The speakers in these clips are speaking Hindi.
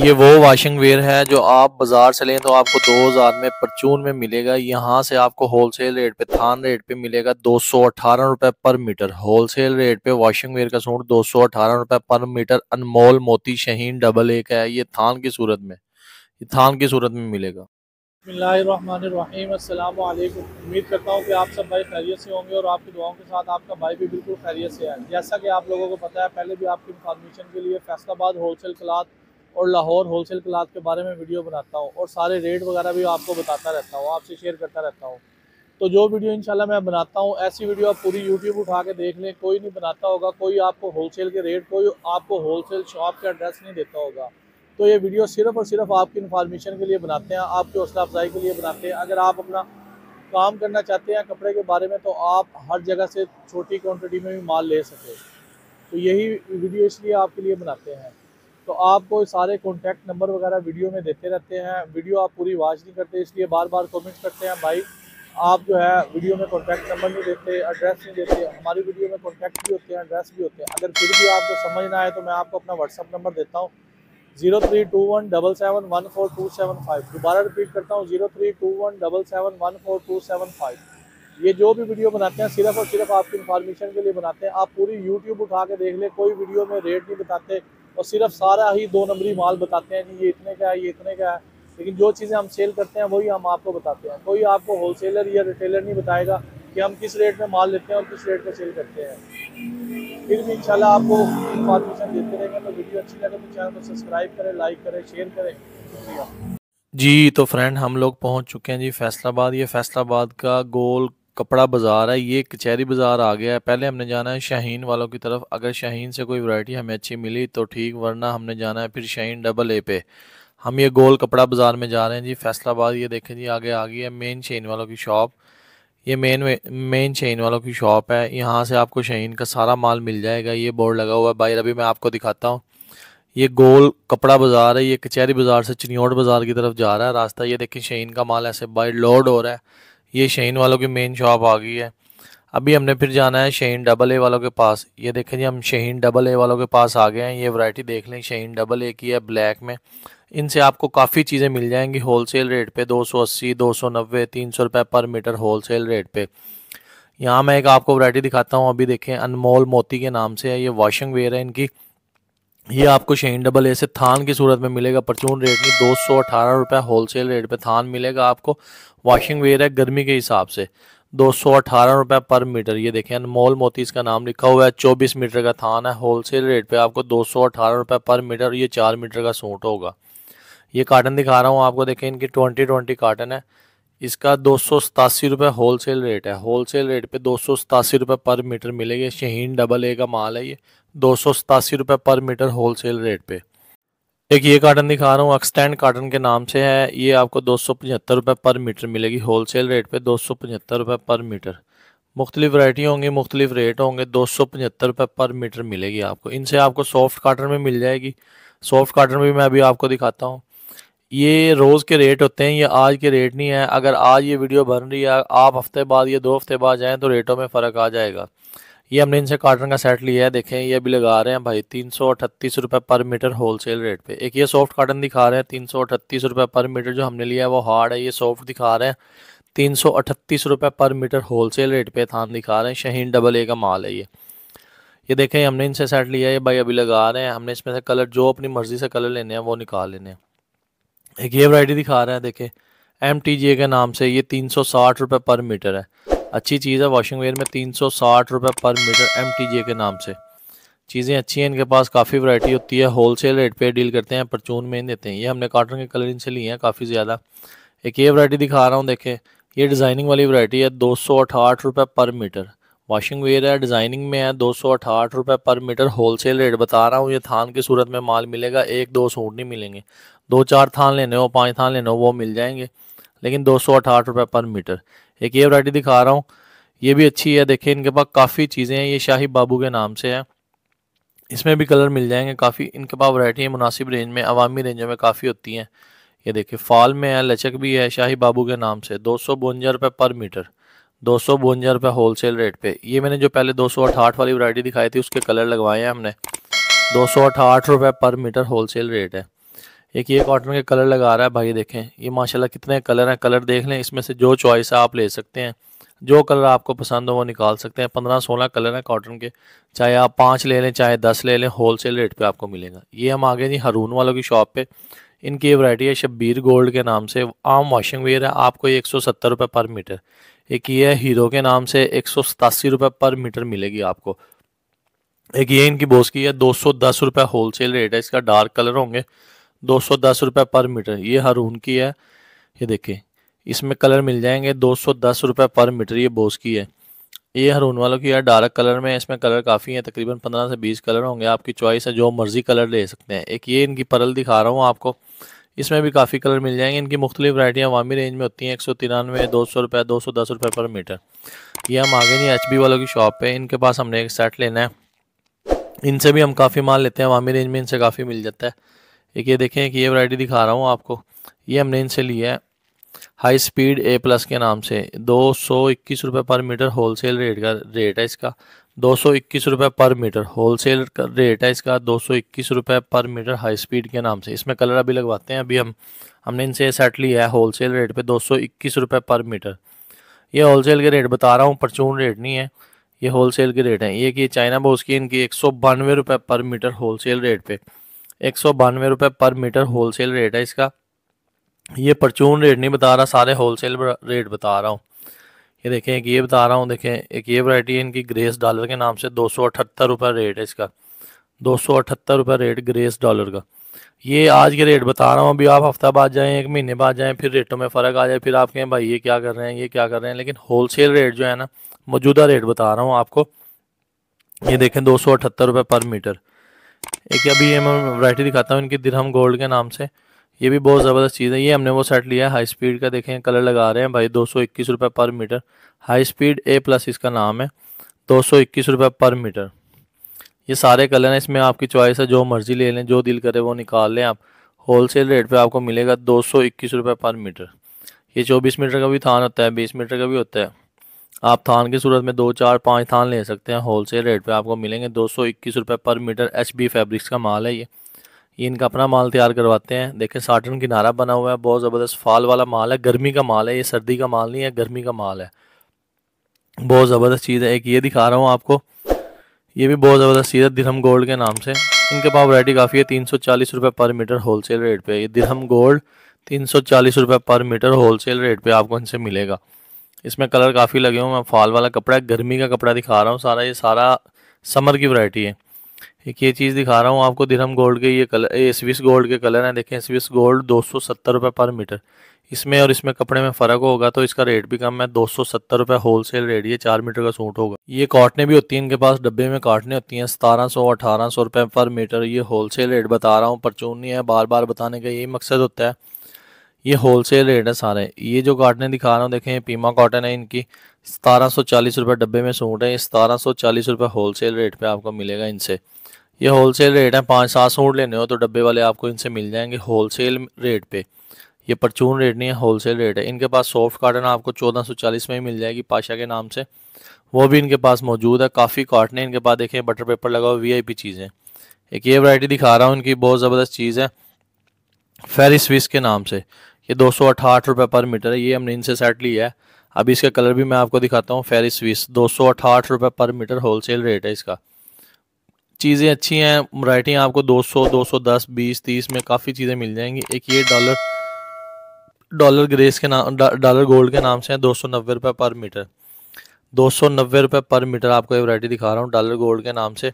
ये वो वाशिंग वेयर है जो आप बाजार से लें तो आपको 2000 में परचून में मिलेगा यहाँ से आपको होलसेल रेट पे थान रेट पे मिलेगा दो सौ पर मीटर होलसेल रेट पे वाशिंग वेयर का सूट दो सौ पर मीटर अनमोल मोती शहीन डबल ए का है ये थान की सूरत में ये थान की सूरत में मिलेगा उम्मीद करता हूँ कि आप सब भाई खैरियत से होंगे और आपकी दुआओं के साथ आपका भाई भी बिल्कुल खैरियत से है जैसा कि आप लोगों को पता है पहले भी आपकी इन्फॉर्मेशन के लिए फैसलाबाद होलसेल क्लाथ और लाहौर होलसेल क्लाथ के बारे में वीडियो बनाता हूँ और सारे रेट वगैरह भी आपको बताता रहता हूँ आपसे शेयर करता रहता हूँ तो जो वीडियो इंशाल्लाह मैं बनाता हूँ ऐसी वीडियो आप पूरी यूट्यूब उठा के देख लें कोई नहीं बनाता होगा कोई आपको होलसेल के रेट कोई आपको होलसेल शॉप का एड्रेस नहीं देता होगा तो ये वीडियो सिर्फ और सिर्फ आपकी इन्फॉर्मेशन के लिए बनाते हैं आपकी हौसला अफजाई के लिए बनाते हैं अगर आप अपना काम करना चाहते हैं कपड़े के बारे में तो आप हर जगह से छोटी क्वान्टिटी में भी माल ले सकें तो यही वीडियो इसलिए आपके लिए बनाते हैं तो आपको सारे कॉन्टैक्ट नंबर वगैरह वीडियो में देते रहते हैं वीडियो आप पूरी वॉच नहीं करते इसलिए बार बार कॉमेंट करते हैं भाई आप जो है वीडियो में कॉन्टैक्ट नंबर नहीं देते एड्रेस नहीं देते हमारी वीडियो में कॉन्टैक्ट भी होते हैं एड्रेस भी होते हैं अगर फिर भी आपको समझ ना आए तो मैं आपको अपना व्हाट्सअप नंबर देता हूँ zero three two one double seven one four two seven five दोबारा रिपीट करता हूँ zero three two one double seven one four two seven five ये जो भी वीडियो बनाते हैं सिर्फ और सिर्फ आपकी इन्फॉर्मेशन के लिए बनाते हैं आप पूरी यूट्यूब उठा के देख लें कोई वीडियो में रेट नहीं बताते और सिर्फ सारा ही दो नंबरी माल बताते हैं कि ये इतने का है ये इतने का है लेकिन जो चीज़ें हम सेल करते हैं वही हम आपको बताते हैं कोई आपको होलसेलर या रिटेलर नहीं बताएगा कि हम किस रेट में माल लेते हैं और किस रेट पर सेल करते हैं फिर भी इंशाल्लाह आपको इन्फॉर्मेशन देते रहेंगे तो वीडियो अच्छी लगे तो चैनल को सब्सक्राइब करें लाइक करें शेयर करें शुक्रिया जी तो फ्रेंड हम लोग पहुंच चुके हैं जी फैसलाबाद ये फैसलाबाद का गोल कपड़ा बाज़ार है ये कचहरी बाज़ार आ गया है पहले हमने जाना है शाहीन वालों की तरफ अगर शाहीन से कोई वैरायटी हमें अच्छी मिली तो ठीक वरना हमने जाना है फिर शाहीन डबल ए पे हम ये गोल कपड़ा बाज़ार में जा रहे हैं जी फैसलाबाद ये देखें जी आगे आ गई है मेन शाहीन वालों की शॉप ये मेन मेन शाहीन वालों की शॉप है यहाँ से आपको शाहीन का सारा माल मिल जाएगा ये बोर्ड लगा हुआ है भाई अभी मैं आपको दिखाता हूँ ये गोल कपड़ा बाज़ार है ये कचहरी बाज़ार से चनियोट बाज़ार की तरफ जा रहा है रास्ता ये देखें शाहीन का माल ऐसे बाई लोड हो रहा है ये शहीन वालों की मेन शॉप आ गई है अभी हमने फिर जाना है शहीन डबल ए वालों के पास ये देखें जी हम शहीन डबल ए वालों के पास आ गए हैं ये वैरायटी देख लें शहीन डबल ए की है ब्लैक में इनसे आपको काफ़ी चीज़ें मिल जाएंगी होलसेल रेट पे 280, 290, 300 रुपए पर मीटर होलसेल रेट पे यहाँ मैं एक आपको वैरायटी दिखाता हूँ अभी देखें अनमोल मोती के नाम से है ये वॉशिंग वेयर है इनकी ये आपको शहीन डबल ए से थान की सूरत में मिलेगा परचून रेट में दो सौ अठारह रुपये होल सेल रेट पर थान मिलेगा आपको वॉशिंग वेयर है गर्मी के हिसाब से दो सौ अठारह रुपये पर मीटर ये देखें अनमोल मोती इसका नाम लिखा हुआ है चौबीस मीटर का थान है होल सेल रेट पर आपको दो सौ अठारह रुपये पर मीटर ये चार मीटर का सूट होगा ये काटन दिखा रहा हूँ आपको देखें इनकी ट्वेंटी ट्वेंटी काटन है इसका दो सौ सतासी रुपये होल सेल रेट है होल सेल रेट पे दो सौ सतासी रुपये पर मीटर मिलेगी शहीन डबल ए का माल है ये दो सौ सतासी रुपये per meter whole wholesale rate पे एक ये काटन दिखा रहा हूँ एक्सटेंड काटन के नाम से है ये आपको दो सौ पचहत्तर रुपये पर मीटर मिलेगी होल सेल रेट पे दो सौ पचहत्तर रुपये पर मीटर मुख्तलिफ वरायटी होंगी मुख्तलिफ रेट होंगे दो सौ पचहत्तर रुपये पर मीटर मिलेगी आपको इनसे आपको सॉफ्ट काटन में मिल जाएगी सॉफ्ट काटन भी मैं अभी आपको दिखाता हूँ ये रोज़ के रेट होते हैं ये आज के रेट नहीं है अगर आज ये वीडियो बन रही है आप हफ्ते बाद या दो हफ्ते बाद जाएँ तो रेटों में फ़र्क आ जाएगा ये हमने इनसे कार्टन का सेट लिया है देखें ये अभी लगा रहे हैं भाई तीन सौ रुपये per meter whole wholesale rate पे एक ये सॉफ्ट काटन दिखा रहे हैं तीन सौ अठतीस रुपये पर मीटर जो हमने लिया है वो हार्ड है ये सॉफ्ट दिखा रहे हैं तीन सौ per meter whole wholesale rate पे थान दिखा रहे हैं शहीन डबल ए का माल है ये ये देखें हमने इनसे सेट लिया है भाई अभी लगा रहे हैं हमने इसमें से कलर जो अपनी मर्ज़ी से कलर लेने हैं वो निकाल लेने हैं एक ये वैरायटी दिखा रहा है देखें एम के नाम से ये तीन सौ साठ रुपये पर मीटर है अच्छी चीज़ है वॉशिंग वेयर में तीन सौ साठ रुपये पर मीटर एम के नाम से चीज़ें अच्छी हैं इनके पास काफ़ी वैरायटी होती है होल सेल रेट पे डील करते हैं परचून में देते हैं ये हमने काटन के कलर इनसे लिए हैं काफ़ी ज़्यादा एक ये वैरायटी दिखा रहा हूँ देखें ये डिज़ाइनिंग वाली वैरायटी है दो सौ अठाहठ रुपये पर मीटर वॉशिंग वेयर है डिज़ाइनिंग में है दो सौ अठाहठ रुपये पर मीटर होलसेल रेट बता रहा हूँ ये थान की सूरत में माल मिलेगा एक दो सूट नहीं मिलेंगे दो चार थान लेने हो पाँच थान लेने हो वो मिल जाएंगे लेकिन दो सौ अठाहठ रुपए पर मीटर एक ये वरायटी दिखा रहा हूँ ये भी अच्छी है देखिए इनके पास काफ़ी चीज़ें हैं ये शाही बाबू के नाम से है इसमें भी कलर मिल जाएंगे काफ़ी इनके पास वरायटियाँ मुनासिब रेंज में अवामी रेंजों में काफ़ी होती हैं ये देखिए फाल में है लचक भी है शाही बाबू के नाम से दो सौ रुपये पर मीटर दो सौ बवंजा रुपये होलसेल रेट पे ये मैंने जो पहले दो सौ अठाठ वाली वरायटी दिखाई थी उसके कलर लगवाए हैं हमने दो सौ अठाठ रुपये पर मीटर होलसेल रेट है एक ये कॉटन के कलर लगा रहा है भाई देखें ये माशाल्लाह कितने कलर हैं कलर देख लें इसमें से जो चॉइस है आप ले सकते हैं जो कलर आपको पसंद हो वो निकाल सकते हैं पंद्रह सोलह कलर हैं कॉटन के चाहे आप पाँच ले लें चाहे दस ले लें होल सेल रेट पे आपको मिलेगा ये हम आ गए जी हरून वालों की शॉप पे इनकी ये वरायटी है शब्बीर गोल्ड के नाम से आम वॉशिंग वेयर है आपको एक सौ सत्तर रुपये पर मीटर एक ये हीरो के नाम से एक सौ सतासी पर मीटर मिलेगी आपको एक ये इनकी बोस की है दो सौ दस होलसेल रेट है इसका डार्क कलर होंगे दो सौ दस रुपये पर मीटर ये हरून की है ये देखिए इसमें कलर मिल जाएंगे दो सौ दस रुपये पर मीटर ये बोस की है ये हरून वालों की है डार्क कलर में इसमें कलर काफ़ी है तकरीबन पंद्रह से बीस कलर होंगे आपकी चॉइस है जो मर्ज़ी कलर ले सकते हैं एक ये इनकी परल दिखा रहा हूँ आपको इसमें भी काफ़ी कलर मिल जाएंगे इनकी मुख्तलिफ वरायटियाँ वामी रेंज में होती हैं एक सौ तिरानवे दो सौ रुपये दो सौ दस रुपये पर मीटर ये हम आगे नहीं एच बी वालों की शॉप है इनके पास हमने एक सेट लेना है इनसे भी हम काफ़ी माल लेते हैं वामी रेंज में इनसे काफ़ी मिल जाता है एक ये देखें कि ये वरायटी दिखा रहा हूँ आपको ये हमने इनसे लिया है हाई स्पीड ए प्लस के नाम से दो सौ इक्कीस पर मीटर होल रेट का रेट है इसका दो सौ इक्कीस पर मीटर होल का रेट है इसका दो सौ इक्कीस पर मीटर हाई स्पीड के नाम से इसमें कलर अभी लगवाते हैं अभी हम हमने इनसे सेट लिया है सेल रेट पे दो सौ इक्कीस पर मीटर ये सेल के रेट बता रहा हूँ परचून रेट नहीं है ये सेल के रेट हैं ये कि चाइना बोस की इनकी एक सौ बानवे पर मीटर होल रेट पे एक सौ बानवे पर मीटर होल रेट है इसका ये परचून रेट नहीं बता रहा सारे होलसेल रेट बता रहा हूँ ये देखें एक ये बता रहा हूँ देखें एक ये वैरायटी है इनकी ग्रेस डॉलर के नाम से दो सौ अठहत्तर रुपये रेट है इसका दो सौ अठहत्तर रुपये रेट ग्रेस डॉलर का ये आज के रेट बता रहा हूँ अभी आप हफ्ता बाद जाएँ एक महीने बाद जाएँ फिर रेटों में फ़र्क आ जाए फिर आप कहें भाई ये क्या कर रहे हैं ये क्या कर रहे हैं लेकिन होलसेल रेट जो है ना मौजूदा रेट बता रहा हूँ आपको ये देखें दो सौ अठहत्तर रुपये पर मीटर एक अभी ये मैं वरायटी दिखाता हूँ इनकी दिरहम गोल्ड के नाम से ये भी बहुत ज़बरदस्त चीज़ है ये हमने वो सेट लिया है हाई स्पीड का देखें कलर लगा रहे हैं भाई दो सौ इक्कीस रुपये per meter high speed A plus इसका नाम है दो सौ इक्कीस रुपये पर मीटर ये सारे कलर हैं इसमें आपकी चॉइस है जो मर्ज़ी ले लें जो दिल करे वो निकाल लें आप होल सेल रेट पर आपको मिलेगा दो सौ इक्कीस रुपये पर मीटर ये चौबीस मीटर का भी थान होता है बीस मीटर का भी होता है आप थान की सूरत में दो चार पाँच थान ले सकते हैं होल सेल रेट पर आपको मिलेंगे दो सौ इक्कीस रुपये per metre H B fabrics का माल है ये ये इनका अपना माल तैयार करवाते हैं देखें साटन किनारा बना हुआ है बहुत ज़बरदस्त फाल वाला माल है गर्मी का माल है ये सर्दी का माल नहीं है गर्मी का माल है बहुत ज़बरदस्त चीज़ है एक ये दिखा रहा हूँ आपको ये भी बहुत ज़बरदस्त चीज़ है दिरहम गोल्ड के नाम से इनके पास वरायटी काफ़ी है तीन सौ चालीस रुपये पर मीटर होल रेट पे ये दिलहम गोल्ड तीन सौ चालीस रुपये पर मीटर होल रेट पे आपको इनसे मिलेगा इसमें कलर काफ़ी लगे हुए हैं फाल वाला कपड़ा है गर्मी का कपड़ा दिखा रहा हूँ सारा ये सारा समर की वरायटी है एक ये चीज़ दिखा रहा हूँ आपको धीरम गोल्ड के ये कलर ये स्विस गोल्ड के कलर हैं देखें स्विस गोल्ड दो सौ सत्तर रुपये पर मीटर इसमें और इसमें कपड़े में फ़र्क होगा तो इसका रेट भी कम है दो सौ सत्तर रुपये होल सेल रेट ये चार मीटर का सूट होगा ये काटने भी होती हैं इनके पास डब्बे में काटने होती हैं सतारह सौ अठारह सौ रुपये पर मीटर ये होल सेल रेट बता रहा हूँ परचून है बार बार बताने का यही मकसद होता है ये होल सेल रेट है सारे ये जो काटने दिखा रहा हूँ देखें पीमा काटन है इनकी सतारह सौ चालीस रुपये डब्बे में सूट है ये सतारह सौ चालीस रुपये होल सेल रेट पर आपको मिलेगा इनसे ये होल सेल रेट है पाँच सात सूट लेने हो तो डब्बे वाले आपको इनसे मिल जाएंगे होल सेल रेट पे ये परचून रेट नहीं है होल सेल रेट है इनके पास सॉफ्ट काटन आपको चौदह सौ चालीस में ही मिल जाएगी पाशा के नाम से वो भी इनके पास मौजूद है काफ़ी काटने है इनके पास देखें बटर पेपर लगा हुआ वी आई पी चीज़ें एक ये वैरायटी दिखा रहा हूँ इनकी बहुत ज़बरदस्त चीज़ है फेरी स्विस के नाम से ये दो सौ अठाहठ रुपये पर मीटर है ये हमने इनसे सेट लिया है अभी इसका कलर भी मैं आपको दिखाता हूँ फेरी स्विस दो सौ अठाहठ रुपये per meter whole wholesale rate है इसका चीज़ें अच्छी हैं वराइटियाँ आपको 200, 210, 20, 30 में काफ़ी चीज़ें मिल जाएंगी एक ये डॉलर डॉलर ग्रेस के नाम डॉलर गोल्ड के नाम से हैं दो सौ रुपये पर मीटर दो सौ नब्बे रुपये पर मीटर आपको ये वरायटी दिखा रहा हूँ डॉलर गोल्ड के नाम से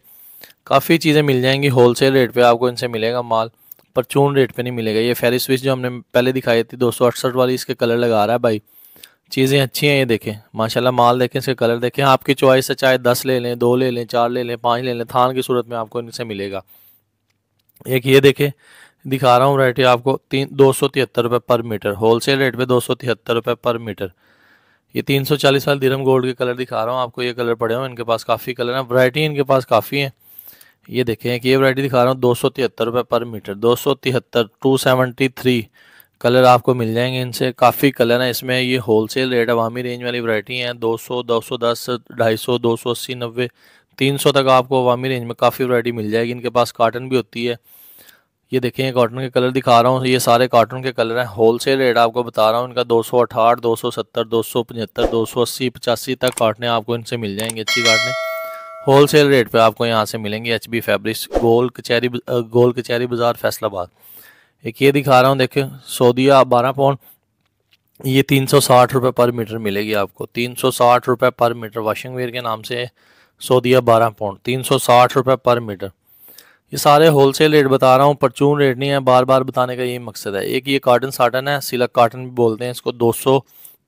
काफ़ी चीज़ें मिल जाएंगी होल रेट पर आपको इनसे मिलेगा माल परचून रेट पे नहीं मिलेगा ये फेरी स्विच जो हमने पहले दिखाई थी दो वाली इसके कलर लगा रहा है भाई चीज़ें अच्छी हैं ये देखें माशाल्लाह माल देखें इसके कलर देखें आपकी चॉइस से चाहे दस ले लें दो ले लें चार ले लें पाँच ले लें थान की सूरत में आपको इनसे मिलेगा एक ये देखें दिखा रहा हूँ वरायटी आपको तीन दो सौ तिहत्तर रुपये per meter whole wholesale rate पे दो सौ तिहत्तर रुपये पर मीटर ये तीन सौ चालीस वाले दिरम गोल्ड के कलर दिखा रहा हूँ आपको ये कलर पड़े हुए इनके पास काफ़ी कलर हैं वरायटी इनके पास काफ़ी हैं ये देखें कि ये वरायटी दिखा रहा हूँ दो सौ तिहत्तर रुपये पर मीटर दो सौ तिहत्तर टू सेवेंटी थ्री कलर आपको मिल जाएंगे इनसे काफ़ी कलर हैं इसमें ये होलसेल रेट अवामी रेंज वाली वरायटी हैं 200, 210, 250, 280, 90, 300 तक आपको अवामी रेंज में काफ़ी वरायटी मिल जाएगी इनके पास काटन भी होती है ये देखें कॉटन के कलर दिखा रहा हूँ ये सारे कॉटन के कलर हैं होलसेल रेट आपको बता रहा हूँ इनका दो दो दो सौ सौ सौ अठाठ सत्तर पचहत्तर दो सौ अस्सी पचासी तक काटने आपको इनसे मिल जाएंगे अच्छी काटने होलसेल रेट पे आपको यहाँ से मिलेंगे एच बी फैब्रिक्स गोल कचहरी गोल कचहरी बाज़ार फैसलाबाद एक ये दिखा रहा हूँ देखिए सऊदिया बारह पाउंड ये तीन सौ साठ रुपये पर मीटर मिलेगी आपको तीन सौ साठ रुपये पर मीटर वाशिंग वेयर के नाम से सऊदिया बारह पाउंड तीन सौ साठ रुपये पर मीटर ये सारे होलसेल रेट बता रहा हूँ परचून रेट नहीं है बार बार बताने का यही मकसद है एक ये काटन साटन है सिलक काटन भी बोलते हैं इसको दो सौ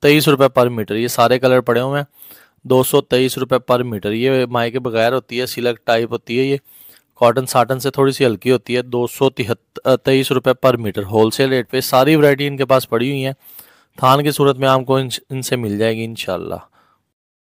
तेईस रुपये पर मीटर ये सारे कलर पड़े हुए हैं दो सौ तेईस रुपये पर मीटर ये माई के बगैर होती है सिलक टाइप होती है ये कॉटन साटन से थोड़ी सी हल्की होती है दो सौ तेईस रुपये per meter whole wholesale rate पे सारी वरायटी इनके पास पड़ी हुई है थान की सूरत में आपको इनसे मिल जाएगी इन